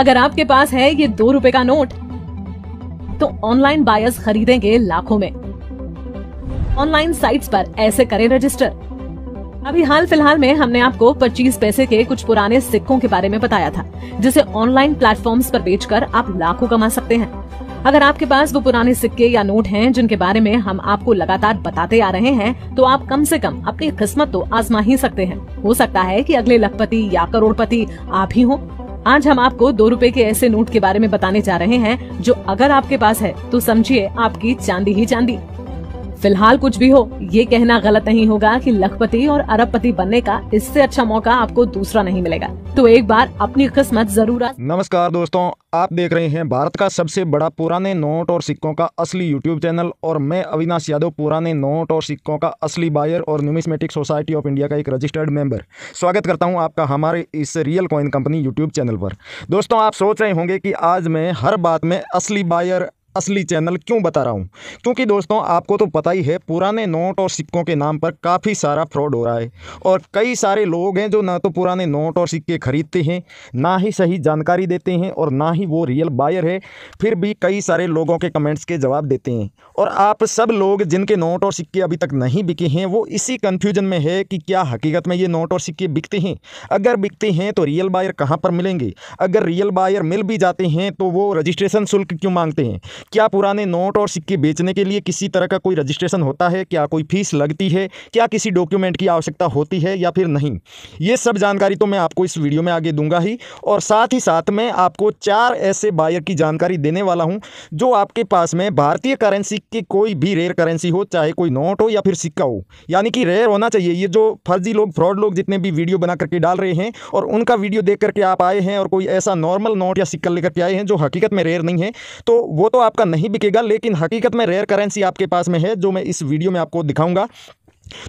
अगर आपके पास है ये दो रुपए का नोट तो ऑनलाइन बायर्स खरीदेंगे लाखों में ऑनलाइन साइट्स पर ऐसे करें रजिस्टर अभी हाल फिलहाल में हमने आपको 25 पैसे के कुछ पुराने सिक्कों के बारे में बताया था जिसे ऑनलाइन प्लेटफॉर्म्स पर बेचकर आप लाखों कमा सकते हैं अगर आपके पास वो पुराने सिक्के या नोट हैं जिनके बारे में हम आपको लगातार बताते आ रहे हैं तो आप कम से कम अपनी किस्मत तो आजमा ही सकते हैं हो सकता है कि अगले लखपति या करोड़पति आप ही हो आज हम आपको दो रूपए के ऐसे नोट के बारे में बताने जा रहे हैं जो अगर आपके पास है तो समझिए आपकी चांदी ही चांदी फिलहाल कुछ भी हो ये कहना गलत नहीं होगा कि लखपति और अरबपति बनने का इससे अच्छा मौका आपको दूसरा नहीं मिलेगा तो एक बार अपनी किस्मत जरूर नमस्कार दोस्तों आप देख रहे हैं भारत का सबसे बड़ा पुराने नोट और सिक्कों का असली यूट्यूब चैनल और मैं अविनाश यादव पुराने नोट और सिक्कों का असली बायर और न्यूमिस्मेटिक सोसाइटी ऑफ इंडिया का एक रजिस्टर्ड मेंबर स्वागत करता हूं आपका हमारे इस real coin company YouTube channel पर दोस्तों आप सोच रहे होंगे कि आज मैं हर बात में असली बायर असली चैनल क्यों बता रहा हूँ क्योंकि दोस्तों आपको तो पता ही है पुराने नोट और सिक्कों के नाम पर काफ़ी सारा फ्रॉड हो रहा है और कई सारे लोग हैं जो ना तो पुराने नोट और सिक्के खरीदते हैं ना ही सही जानकारी देते हैं और ना ही वो रियल बायर है फिर भी कई सारे लोगों के कमेंट्स के जवाब देते हैं और आप सब लोग जिनके नोट और सिक्के अभी तक नहीं बिके हैं वो इसी कन्फ्यूजन में है कि क्या हकीकत में ये नोट और सिक्के बिकते हैं अगर बिकते हैं तो रियल बायर कहाँ पर मिलेंगे अगर रियल बायर मिल भी जाते हैं तो वो रजिस्ट्रेशन शुल्क क्यों मांगते हैं क्या पुराने नोट और सिक्के बेचने के लिए किसी तरह का कोई रजिस्ट्रेशन होता है क्या कोई फीस लगती है क्या किसी डॉक्यूमेंट की आवश्यकता होती है या फिर नहीं ये सब जानकारी तो मैं आपको इस वीडियो में आगे दूंगा ही और साथ ही साथ मैं आपको चार ऐसे बायर की जानकारी देने वाला हूँ जो आपके पास में भारतीय करेंसी की कोई भी रेयर करेंसी हो चाहे कोई नोट हो या फिर सिक्का हो यानी कि रेयर होना चाहिए ये जो फर्जी लोग फ्रॉड लोग जितने भी वीडियो बना करके डाल रहे हैं और उनका वीडियो देख करके आप आए हैं और कोई ऐसा नॉर्मल नोट या सिक्का लेकर के आए हैं जो हकीकत में रेयर नहीं है तो वो तो आप आपका नहीं बिकेगा लेकिन हकीकत में रेयर करेंसी आपके पास में है जो मैं इस वीडियो में आपको दिखाऊंगा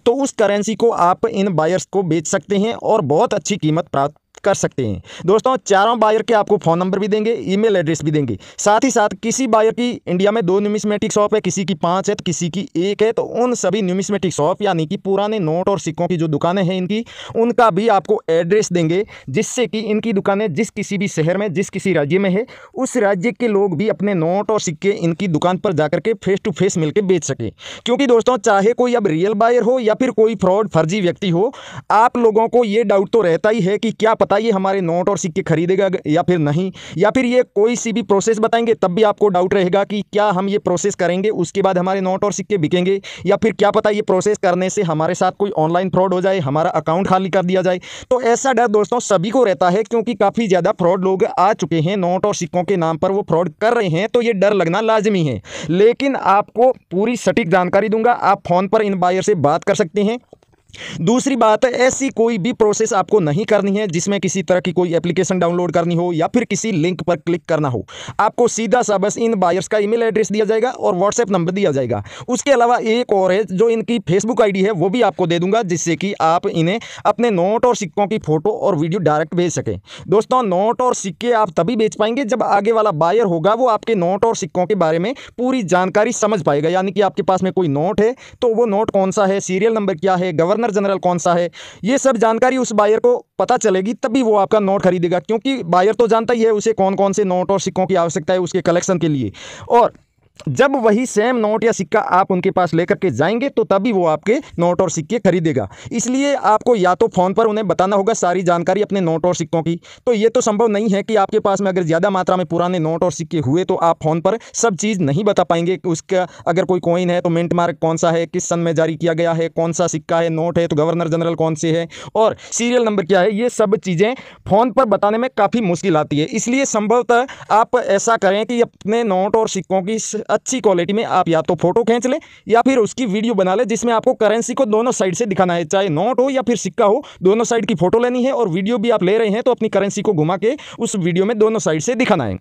तो उस करेंसी को आप इन बायर्स को बेच सकते हैं और बहुत अच्छी कीमत प्राप्त कर सकते हैं दोस्तों चारों बायर के आपको फ़ोन नंबर भी देंगे ईमेल एड्रेस भी देंगे साथ ही साथ किसी बायर की इंडिया में दो न्यूमिसमेटिक शॉप है किसी की पाँच है तो किसी की एक है तो उन सभी न्यूमिसमेटिक शॉप यानी कि पुराने नोट और सिक्कों की जो दुकानें हैं इनकी उनका भी आपको एड्रेस देंगे जिससे कि इनकी दुकानें जिस किसी भी शहर में जिस किसी राज्य में है उस राज्य के लोग भी अपने नोट और सिक्के इनकी दुकान पर जाकर के फेस टू फेस मिलकर बेच सके क्योंकि दोस्तों चाहे कोई अब रियल बायर हो या फिर कोई फ्रॉड फर्जी व्यक्ति हो आप लोगों को ये डाउट तो रहता ही है कि क्या पता बताइए हमारे नोट और सिक्के खरीदेगा या फिर नहीं या फिर ये कोई सी भी प्रोसेस बताएंगे तब भी आपको डाउट रहेगा कि क्या हम ये प्रोसेस करेंगे उसके बाद हमारे नोट और सिक्के बिकेंगे या फिर क्या पता ये प्रोसेस करने से हमारे साथ कोई ऑनलाइन फ्रॉड हो जाए हमारा अकाउंट खाली कर दिया जाए तो ऐसा डर दोस्तों सभी को रहता है क्योंकि काफ़ी ज़्यादा फ्रॉड लोग आ चुके हैं नोट और सिक्कों के नाम पर वो फ्रॉड कर रहे हैं तो ये डर लगना लाजमी है लेकिन आपको पूरी सटीक जानकारी दूंगा आप फ़ोन पर इन बायर से बात कर सकते हैं दूसरी बात है ऐसी कोई भी प्रोसेस आपको नहीं करनी है जिसमें किसी तरह की कोई एप्लीकेशन डाउनलोड करनी हो या फिर किसी लिंक पर क्लिक करना हो आपको सीधा सा बस इन बायर्स का ईमेल एड्रेस दिया जाएगा और व्हाट्सएप नंबर दिया जाएगा उसके अलावा एक और है जो इनकी फेसबुक आईडी है वो भी आपको दे दूंगा जिससे कि आप इन्हें अपने नोट और सिक्कों की फ़ोटो और वीडियो डायरेक्ट भेज सकें दोस्तों नोट और सिक्के आप तभी बेच पाएंगे जब आगे वाला बायर होगा वो आपके नोट और सिक्कों के बारे में पूरी जानकारी समझ पाएगा यानी कि आपके पास में कोई नोट है तो वो नोट कौन सा है सीरियल नंबर क्या है गवर्नर गवर्नर जनरल कौन सा है ये सब जानकारी उस बायर को पता चलेगी तभी वो आपका नोट खरीदेगा क्योंकि बायर तो जानता ही है उसे कौन कौन से नोट और सिक्कों की आवश्यकता है उसके कलेक्शन के लिए और जब वही सेम नोट या सिक्का आप उनके पास लेकर के जाएंगे तो तभी वो आपके नोट और सिक्के खरीदेगा इसलिए आपको या तो फ़ोन पर उन्हें बताना होगा सारी जानकारी अपने नोट और सिक्कों की तो ये तो संभव नहीं है कि आपके पास में अगर ज़्यादा मात्रा में पुराने नोट और सिक्के हुए तो आप फ़ोन पर सब चीज़ नहीं बता पाएंगे उसका अगर कोई कॉइन है तो मिंट मार्क कौन सा है किस सन में जारी किया गया है कौन सा सिक्का है नोट है तो गवर्नर जनरल कौन से है और सीरियल नंबर क्या है ये सब चीज़ें फ़ोन पर बताने में काफ़ी मुश्किल आती है इसलिए संभवतः आप ऐसा करें कि अपने नोट और सिक्कों की अच्छी क्वालिटी में आप या तो फोटो खींच लें या फिर उसकी वीडियो बना लें जिसमें आपको करेंसी को दोनों साइड से दिखाना है चाहे नोट हो या फिर सिक्का हो दोनों साइड की फोटो लेनी है और वीडियो भी आप ले रहे हैं तो अपनी करेंसी को घुमा के उस वीडियो में दोनों साइड से दिखाना है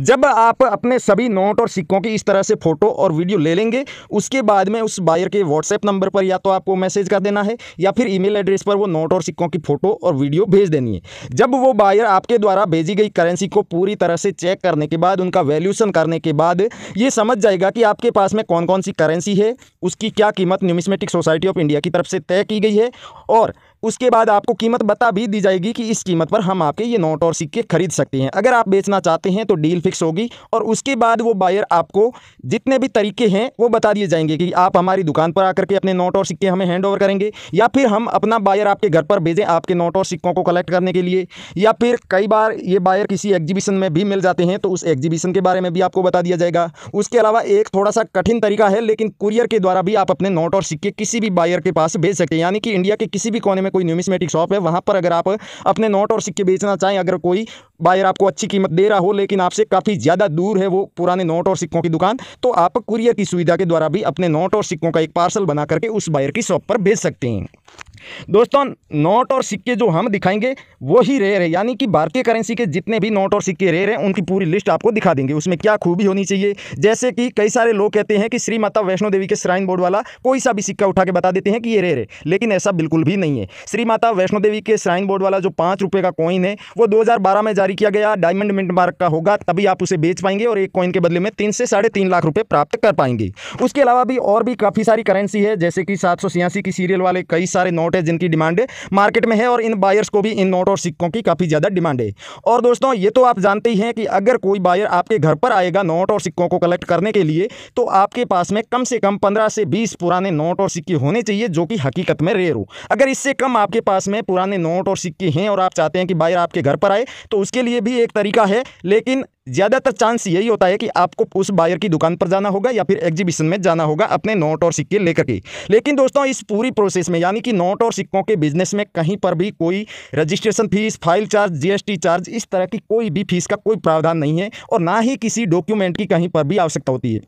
जब आप अपने सभी नोट और सिक्कों की इस तरह से फ़ोटो और वीडियो ले लेंगे उसके बाद में उस बायर के व्हाट्सएप नंबर पर या तो आपको मैसेज कर देना है या फिर ईमेल एड्रेस पर वो नोट और सिक्कों की फ़ोटो और वीडियो भेज देनी है जब वो बायर आपके द्वारा भेजी गई करेंसी को पूरी तरह से चेक करने के बाद उनका वैल्यूशन करने के बाद ये समझ जाएगा कि आपके पास में कौन कौन सी करेंसी है उसकी क्या कीमत न्यूमिस्मेटिक सोसाइटी ऑफ इंडिया की तरफ से तय की गई है और उसके बाद आपको कीमत बता भी दी जाएगी कि इस कीमत पर हम आपके ये नोट और सिक्के खरीद सकते हैं अगर आप बेचना चाहते हैं तो डील फिक्स होगी और उसके बाद वो बायर आपको जितने भी तरीके हैं वो बता दिए जाएंगे कि आप हमारी दुकान पर आकर के अपने नोट और सिक्के हमें हैंड ओवर करेंगे या फिर हम अपना बायर आपके घर पर भेजें आपके नोट और सिक्कों को कलेक्ट करने के लिए या फिर कई बार ये बायर किसी एग्जीबिशन में भी मिल जाते हैं तो उस एग्जीबिशन के बारे में भी आपको बता दिया जाएगा उसके अलावा एक थोड़ा सा कठिन तरीका है लेकिन कुरियर के द्वारा भी आप अपने नोट और सिक्के किसी भी बायर के पास भेज सकते हैं यानी कि इंडिया के किसी भी कोने में कोई न्यूमिसमेटिक शॉप है वहाँ पर अगर आप अपने नोट और सिक्के बेचना चाहें अगर कोई बायर आपको अच्छी कीमत दे रहा हो लेकिन आपसे काफ़ी ज़्यादा दूर है वो पुराने नोट और सिक्कों की दुकान तो आप कुरियर की सुविधा के द्वारा भी अपने नोट और सिक्कों का एक पार्सल बना करके उस बायर की शॉप पर भेज सकते हैं दोस्तों नोट और सिक्के जो हम दिखाएंगे वो ही रहे यानी कि भारतीय करेंसी के जितने भी नोट और सिक्के रे रहे उनकी पूरी लिस्ट आपको दिखा देंगे उसमें क्या खूबी होनी चाहिए जैसे कि कई सारे लोग कहते हैं कि श्री माता वैष्णो देवी के श्राइन बोर्ड वाला कोई सा भी सिक्का उठा के बता देते हैं कि ये रे रहे लेकिन ऐसा बिल्कुल भी नहीं है श्री माता वैष्णो देवी के श्राइन बोर्ड वाला जो पाँच रुपये का कॉइन है वो दो में जारी किया गया डायमंड मिंट मार्क का होगा तभी आप उसे बेच पाएंगे और एक कॉइन के बदले में तीन से साढ़े तीन लाख रुपये प्राप्त कर पाएंगे उसके अलावा भी और भी काफ़ी सारी करेंसी है जैसे कि सात की सीरियल वाले कई सारे नोट नोट है जिनकी डिमांड मार्केट में है और इन बायर्स को भी इन नोट और सिक्कों की काफ़ी ज़्यादा डिमांड है और दोस्तों ये तो आप जानते ही हैं कि अगर कोई बायर आपके घर पर आएगा नोट और सिक्कों को कलेक्ट करने के लिए तो आपके पास में कम से कम पंद्रह से बीस पुराने नोट और सिक्के होने चाहिए जो कि हकीकत में रेयर हो अगर इससे कम आपके पास में पुराने नोट और सिक्के हैं और आप चाहते हैं कि बायर आपके घर पर आए तो उसके लिए भी एक तरीका है लेकिन ज़्यादातर चांस यही होता है कि आपको उस बायर की दुकान पर जाना होगा या फिर एग्जीबिशन में जाना होगा अपने नोट और सिक्के लेकर के लेकिन दोस्तों इस पूरी प्रोसेस में यानी कि नोट और सिक्कों के बिजनेस में कहीं पर भी कोई registration fees file charge GST charge इस तरह की कोई भी फीस का कोई प्रावधान नहीं है और ना ही किसी डॉक्यूमेंट की कहीं पर भी आवश्यकता होती है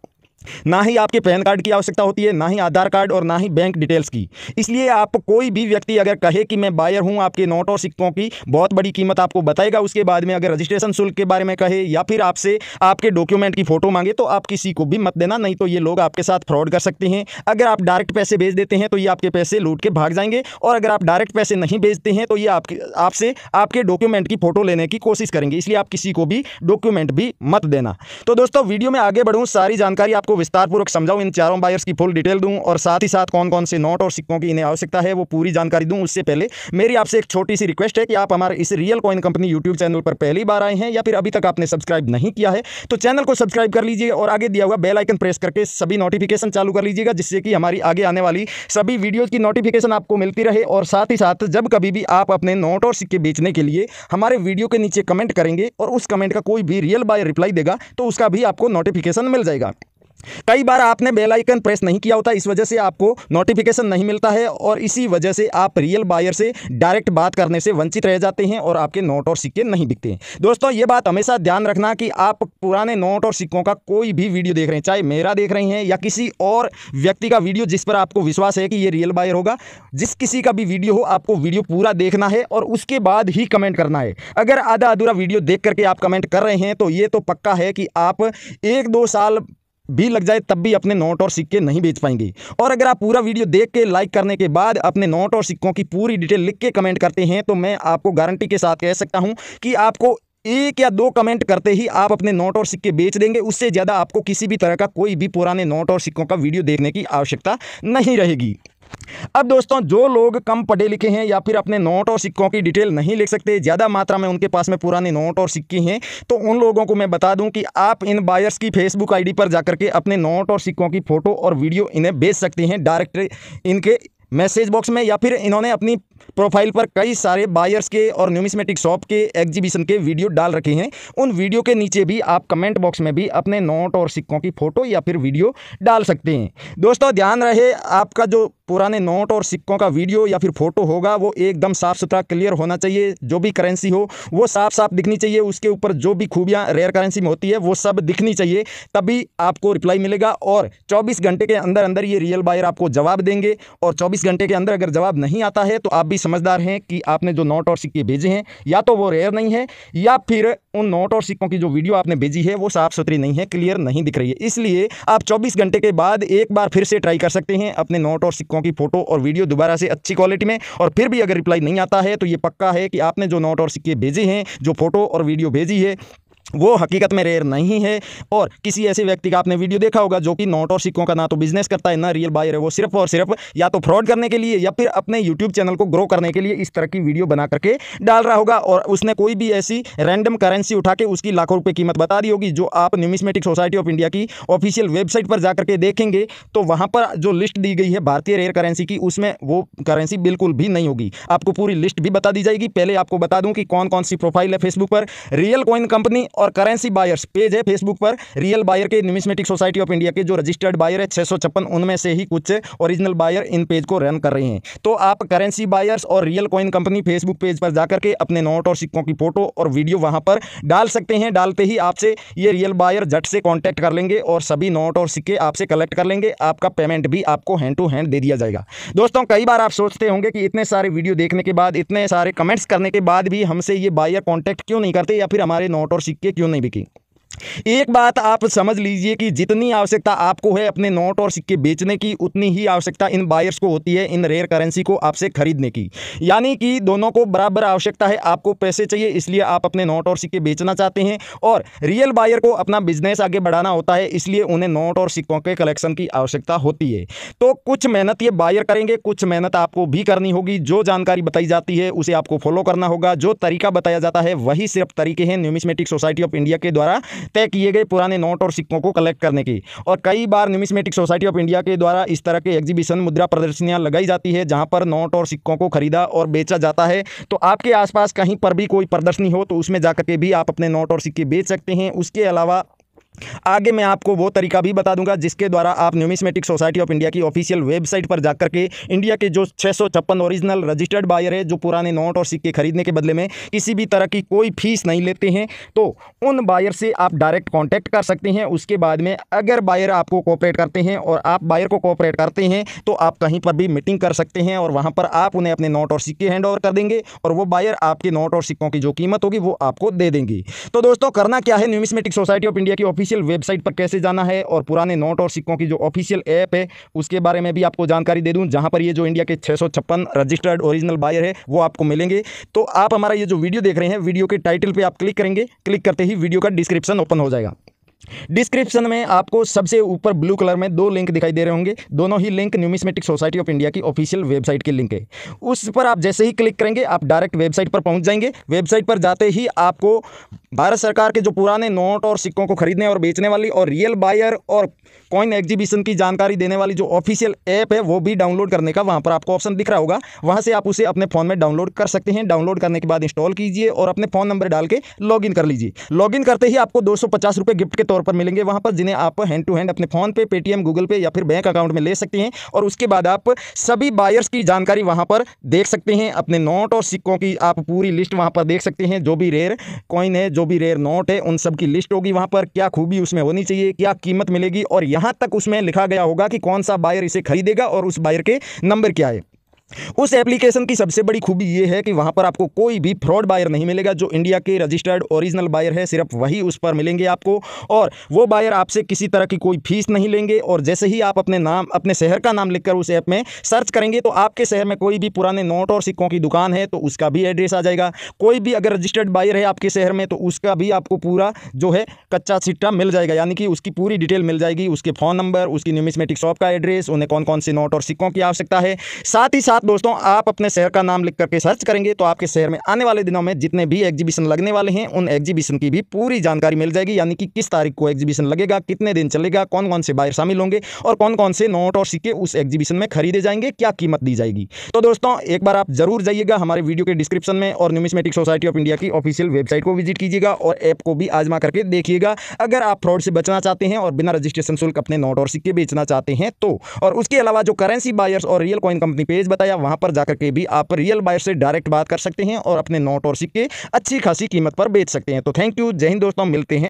ना ही आपके पैन कार्ड की आवश्यकता होती है ना ही आधार कार्ड और ना ही बैंक डिटेल्स की इसलिए आप कोई भी व्यक्ति अगर कहे कि मैं बायर हूँ आपके नोट और सिक्कों की बहुत बड़ी कीमत आपको बताएगा उसके बाद में अगर रजिस्ट्रेशन शुल्क के बारे में कहे या फिर आपसे आपके डॉक्यूमेंट की फ़ोटो मांगे तो आप किसी को भी मत देना नहीं तो ये लोग आपके साथ फ्रॉड कर सकते हैं अगर आप डायरेक्ट पैसे भेज देते हैं तो ये आपके पैसे लूट के भाग जाएंगे और अगर आप डायरेक्ट पैसे नहीं भेजते हैं तो ये आपके आपसे आपके डॉक्यूमेंट की फ़ोटो लेने की कोशिश करेंगे इसलिए आप किसी को भी डॉक्यूमेंट भी मत देना तो दोस्तों वीडियो में आगे बढ़ूँ सारी जानकारी आपको आपको विस्तारपूर्वक समझाऊ इन चारों बायर्स की फुल डिटेल दूँ और साथ ही साथ कौन कौन से नोट और सिक्कों की इन्हें आवश्यकता है वो पूरी जानकारी दूँ उससे पहले मेरी आपसे एक छोटी सी रिक्वेस्ट है कि आप हमारे इस real coin company YouTube channel पर पहली बार आए हैं या फिर अभी तक आपने सब्सक्राइब नहीं किया है तो चैनल को सब्सक्राइब कर लीजिए और आगे दिया हुआ बेलाइकन प्रेस करके सभी नोटिफिकेशन चालू कर लीजिएगा जिससे कि हमारी आगे आने वाली सभी वीडियोज़ की नोटिफिकेशन आपको मिलती रहे और साथ ही साथ जब कभी भी आप अपने नोट और सिक्के बेचने के लिए हमारे वीडियो के नीचे कमेंट करेंगे और उस कमेंट का कोई भी रियल बाय रिप्लाई देगा तो उसका भी आपको नोटिफिकेशन मिल जाएगा कई बार आपने बेल आइकन प्रेस नहीं किया होता इस वजह से आपको नोटिफिकेशन नहीं मिलता है और इसी वजह से आप रियल बायर से डायरेक्ट बात करने से वंचित रह जाते हैं और आपके नोट और सिक्के नहीं बिकते हैं दोस्तों ये बात हमेशा ध्यान रखना कि आप पुराने नोट और सिक्कों का कोई भी वीडियो देख रहे हैं चाहे मेरा देख रहे हैं या किसी और व्यक्ति का वीडियो जिस पर आपको विश्वास है कि ये रियल बायर होगा जिस किसी का भी वीडियो हो आपको वीडियो पूरा देखना है और उसके बाद ही कमेंट करना है अगर आधा अधूरा वीडियो देख करके आप कमेंट कर रहे हैं तो ये तो पक्का है कि आप एक दो साल भी लग जाए तब भी अपने नोट और सिक्के नहीं बेच पाएंगे और अगर आप पूरा वीडियो देख के लाइक करने के बाद अपने नोट और सिक्कों की पूरी डिटेल लिख के कमेंट करते हैं तो मैं आपको गारंटी के साथ कह सकता हूं कि आपको एक या दो कमेंट करते ही आप अपने नोट और सिक्के बेच देंगे उससे ज़्यादा आपको किसी भी तरह का कोई भी पुराने नोट और सिक्कों का वीडियो देखने की आवश्यकता नहीं रहेगी अब दोस्तों जो लोग कम पढ़े लिखे हैं या फिर अपने नोट और सिक्कों की डिटेल नहीं लिख सकते ज़्यादा मात्रा में उनके पास में पुराने नोट और सिक्के हैं तो उन लोगों को मैं बता दूं कि आप इन बायर्स की फेसबुक आईडी पर जाकर के अपने नोट और सिक्कों की फ़ोटो और वीडियो इन्हें भेज सकते हैं डायरेक्ट इनके मैसेज बॉक्स में या फिर इन्होंने अपनी प्रोफाइल पर कई सारे बायर्स के और न्यूमिस्मेटिक शॉप के एग्जीबिशन के वीडियो डाल रखे हैं उन वीडियो के नीचे भी आप कमेंट बॉक्स में भी अपने नोट और सिक्कों की फ़ोटो या फिर वीडियो डाल सकते हैं दोस्तों ध्यान रहे आपका जो पुराने नोट और सिक्कों का वीडियो या फिर फ़ोटो होगा वो एकदम साफ़ सुथरा क्लियर होना चाहिए जो भी करेंसी हो वो साफ साफ दिखनी चाहिए उसके ऊपर जो भी खूबियाँ रेयर करेंसी में होती है वो सब दिखनी चाहिए तभी आपको रिप्लाई मिलेगा और चौबीस घंटे के अंदर अंदर ये रियल बायर आपको जवाब देंगे और चौबीस घंटे के अंदर अगर जवाब नहीं आता है तो आप आप भी समझदार हैं कि आपने जो नोट और सिक्के भेजे हैं या तो वो रेयर नहीं है या फिर उन नोट और सिक्कों की जो वीडियो आपने भेजी है वो साफ़ सुथरी नहीं है क्लियर नहीं दिख रही है इसलिए आप चौबीस घंटे के बाद एक बार फिर से ट्राई कर सकते हैं अपने नोट और सिक्कों की फ़ोटो और वीडियो दोबारा से अच्छी क्वालिटी में और फिर भी अगर रिप्लाई नहीं आता है तो ये पक्का है कि आपने जो नोट और सिक्के भेजे हैं जो फ़ोटो और वीडियो भेजी है वो हकीकत में रेयर नहीं है और किसी ऐसे व्यक्ति का आपने वीडियो देखा होगा जो कि नोट और सिक्कों का ना तो बिजनेस करता है ना रियल बायर है वो सिर्फ और सिर्फ या तो फ्रॉड करने के लिए या फिर अपने यूट्यूब चैनल को ग्रो करने के लिए इस तरह की वीडियो बना करके डाल रहा होगा और उसने कोई भी ऐसी रैंडम करेंसी उठा के उसकी लाखों रुपये कीमत बता दी होगी जो आप न्यूमिस्मेटिक सोसाइटी ऑफ इंडिया की ऑफिशियल वेबसाइट पर जा करके देखेंगे तो वहाँ पर जो लिस्ट दी गई है भारतीय रेयर करेंसी की उसमें वो करेंसी बिल्कुल भी नहीं होगी आपको पूरी लिस्ट भी बता दी जाएगी पहले आपको बता दूँ कि कौन कौन सी प्रोफाइल है फेसबुक पर रियल कॉइन कंपनी और करेंसी बायर्स पेज है फेसबुक पर रियल बायर के न्यूमिस्मेटिक सोसाइटी ऑफ इंडिया के जो रजिस्टर्ड बायर है छः उनमें से ही कुछ ओरिजिनल बायर इन पेज को रन कर रहे हैं तो आप करेंसी बायर्स और real coin company Facebook page पर जाकर के अपने नोट और सिक्कों की फोटो और वीडियो वहाँ पर डाल सकते हैं डालते ही आपसे ये रियल बायर झट से कॉन्टैक्ट कर लेंगे और सभी नोट और सिक्के आपसे कलेक्ट कर लेंगे आपका पेमेंट भी आपको हैंड टू हैंड दे दिया जाएगा दोस्तों कई बार आप सोचते होंगे कि इतने सारे वीडियो देखने के बाद इतने सारे कमेंट्स करने के बाद भी हमसे ये बायर कॉन्टैक्ट क्यों नहीं करते या फिर हमारे नोट और सिक्के ये क्यों नहीं बिकी एक बात आप समझ लीजिए कि जितनी आवश्यकता आपको है अपने नोट और सिक्के बेचने की उतनी ही आवश्यकता इन बायर्स को होती है इन रेयर करेंसी को आपसे खरीदने की यानी कि दोनों को बराबर आवश्यकता है आपको पैसे चाहिए इसलिए आप अपने नोट और सिक्के बेचना चाहते हैं और रियल बायर को अपना बिजनेस आगे बढ़ाना होता है इसलिए उन्हें नोट और सिक्कों के कलेक्शन की आवश्यकता होती है तो कुछ मेहनत ये बायर करेंगे कुछ मेहनत आपको भी करनी होगी जो जानकारी बताई जाती है उसे आपको फॉलो करना होगा जो तरीका बताया जाता है वही सिर्फ तरीके हैं न्यूमिस्मेटिक सोसाइटी ऑफ इंडिया के द्वारा तय किए गए पुराने नोट और सिक्कों को कलेक्ट करने की और कई बार न्यूमिसमेटिक सोसाइटी ऑफ इंडिया के द्वारा इस तरह के एग्जीबिशन मुद्रा प्रदर्शनियाँ लगाई जाती है जहाँ पर नोट और सिक्कों को खरीदा और बेचा जाता है तो आपके आसपास कहीं पर भी कोई प्रदर्शनी हो तो उसमें जाकर के भी आप अपने नोट और सिक्के बेच सकते हैं उसके अलावा आगे मैं आपको वो तरीका भी बता दूंगा जिसके द्वारा आप न्यूमिस्मेटिक सोसाइटी ऑफ इंडिया की ऑफिशियल वेबसाइट पर जाकर के इंडिया के जो छः सौ छप्पन ओरिजिनल रजिस्टर्ड बायर है जो पुराने नोट और सिक्के खरीदने के बदले में किसी भी तरह की कोई फीस नहीं लेते हैं तो उन बायर से आप डायरेक्ट कॉन्टैक्ट कर सकते हैं उसके बाद में अगर बायर आपको कोऑपरेट करते हैं और आप बायर को कोऑपरेट करते हैं तो आप कहीं पर भी मीटिंग कर सकते हैं और वहाँ पर आप उन्हें अपने नोट और सिक्के हैंड ओवर कर देंगे और वो बायर आपके नोट और सिक्कों की जो कीमत होगी वो आपको दे देंगी तो दोस्तों करना क्या है न्यूमिस्मेटिक सोसाइटी ऑफ इंडिया की ऑफिस ऑफिशियल वेबसाइट पर कैसे जाना है और पुराने नोट और सिक्कों की जो ऑफिशियल ऐप है उसके बारे में भी आपको जानकारी दे दूँ जहाँ पर ये जो इंडिया के छः रजिस्टर्ड ओरिजिनल बायर है वो आपको मिलेंगे तो आप हमारा ये जो वीडियो देख रहे हैं वीडियो के टाइटल पर आप क्लिक करेंगे क्लिक करते ही वीडियो का डिस्क्रिप्शन ओपन हो जाएगा डिस्क्रिप्शन में आपको सबसे ऊपर ब्लू कलर में दो लिंक दिखाई दे रहे होंगे दोनों ही link numismatic society of India की ऑफिशियल वेबसाइट के लिंक है उस पर आप जैसे ही क्लिक करेंगे आप डायरेक्ट वेबसाइट पर पहुंच जाएंगे वेबसाइट पर जाते ही आपको भारत सरकार के जो पुराने नोट और सिक्कों को खरीदने और बेचने वाली और रियल बायर और कॉइन एग्जीबिशन की जानकारी देने वाली जो ऑफिशियल ऐप है वो भी डाउनलोड करने का वहाँ पर आपको ऑप्शन दिख रहा होगा वहाँ से आप उसे अपने फ़ोन में डाउनलोड कर सकते हैं डाउनलोड करने के बाद इंस्टॉल कीजिए और अपने फ़ोन नंबर डाल के लॉगिन कर लीजिए लॉगिन करते ही आपको दो रुपए गिफ्ट के तौर पर मिलेंगे वहाँ पर जिन्हें आप हैंड टू हैंड अपने फ़ोन पे पेटीएम गूगल पे या फिर बैंक अकाउंट में ले सकते हैं और उसके बाद आप सभी बायर्स की जानकारी वहाँ पर देख सकते हैं अपने नोट और सिक्कों की आप पूरी लिस्ट वहाँ पर देख सकते हैं जो भी रेयर कॉइन है जो भी रेयर नोट है उन सब की लिस्ट होगी वहां पर क्या खूबी उसमें होनी चाहिए क्या कीमत मिलेगी और यहां तक उसमें लिखा गया होगा कि कौन सा बायर इसे खरीदेगा और उस बायर के नंबर क्या है उस एप्लीकेशन की सबसे बड़ी खूबी ये है कि वहाँ पर आपको कोई भी फ्रॉड बायर नहीं मिलेगा जो इंडिया के रजिस्टर्ड ओरिजिनल बायर है सिर्फ वही उस पर मिलेंगे आपको और वो बायर आपसे किसी तरह की कोई फीस नहीं लेंगे और जैसे ही आप अपने नाम अपने शहर का नाम लिखकर उस ऐप में सर्च करेंगे तो आपके शहर में कोई भी पुराने नोट और सिक्कों की दुकान है तो उसका भी एड्रेस आ जाएगा कोई भी अगर रजिस्टर्ड बायर है आपके शहर में तो उसका भी आपको पूरा जो है कच्चा सिट्टा मिल जाएगा यानी कि उसकी पूरी डिटेल मिल जाएगी उसके फ़ोन नंबर उसकी न्यूमिस्मेटिक शॉप का एड्रेस उन्हें कौन कौन से नोट और सिक्कों की आवश्यकता है साथ ही साथ साथ दोस्तों आप अपने शहर का नाम लिख करके सर्च करेंगे तो आपके शहर में आने वाले दिनों में जितने भी एग्जीबिशन लगने वाले हैं उन एग्जीबिशन की भी पूरी जानकारी मिल जाएगी यानी कि किस तारीख को एग्जीबिशन लगेगा कितने दिन चलेगा कौन कौन से बायर शामिल होंगे और कौन कौन से नोट और सिक्के उस एग्जीबिशन में खरीदे जाएंगे क्या कीमत दी जाएगी तो दोस्तों एक बार आप जरूर जाइएगा हमारे वीडियो के डिस्क्रिप्शन में और न्यूमिस्मेटिक सोसाइटी ऑफ इंडिया की ऑफिशियल वेबसाइट को विजिट कीजिएगा और ऐप को भी आजमा करके देखिएगा अगर आप फ्रॉड से बचना चाहते हैं और बिना रजिस्ट्रेशन शुल्क अपने नोट और सिक्के बेचना चाहते हैं तो और उसके अलावा जो करेंसी बायर्स और रियल कॉइन कंपनी पेज बताए है या वहाँ पर जाकर के भी आप रियल बायर से डायरेक्ट बात कर सकते हैं और अपने नोट और सिक्के अच्छी खासी कीमत पर बेच सकते हैं तो थैंक यू जय हिंद दोस्तों मिलते हैं